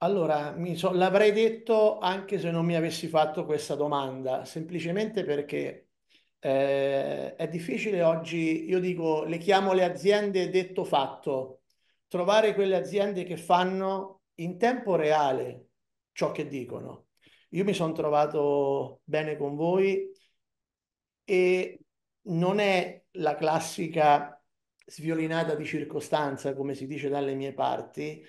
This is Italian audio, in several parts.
Allora, mi so- l'avrei detto anche se non mi avessi fatto questa domanda, semplicemente perché eh, è difficile oggi, io dico, le chiamo le aziende detto fatto, trovare quelle aziende che fanno in tempo reale ciò che dicono. Io mi sono trovato bene con voi e non è la classica sviolinata di circostanza, come si dice dalle mie parti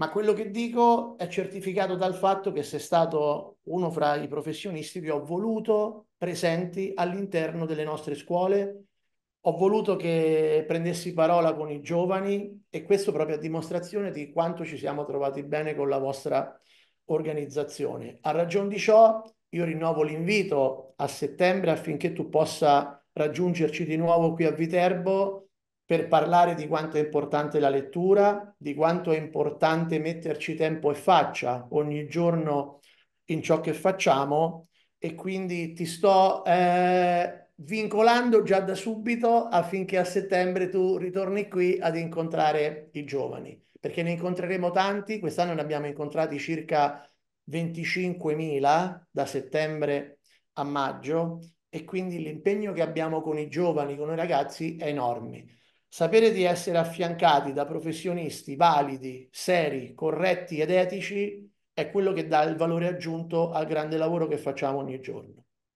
ma quello che dico è certificato dal fatto che sei stato uno fra i professionisti che ho voluto presenti all'interno delle nostre scuole, ho voluto che prendessi parola con i giovani e questo proprio a dimostrazione di quanto ci siamo trovati bene con la vostra organizzazione. A ragion di ciò io rinnovo l'invito a settembre affinché tu possa raggiungerci di nuovo qui a Viterbo per parlare di quanto è importante la lettura, di quanto è importante metterci tempo e faccia ogni giorno in ciò che facciamo e quindi ti sto eh, vincolando già da subito affinché a settembre tu ritorni qui ad incontrare i giovani, perché ne incontreremo tanti, quest'anno ne abbiamo incontrati circa 25.000 da settembre a maggio e quindi l'impegno che abbiamo con i giovani, con i ragazzi è enorme. Sapere di essere affiancati da professionisti validi, seri, corretti ed etici è quello che dà il valore aggiunto al grande lavoro che facciamo ogni giorno.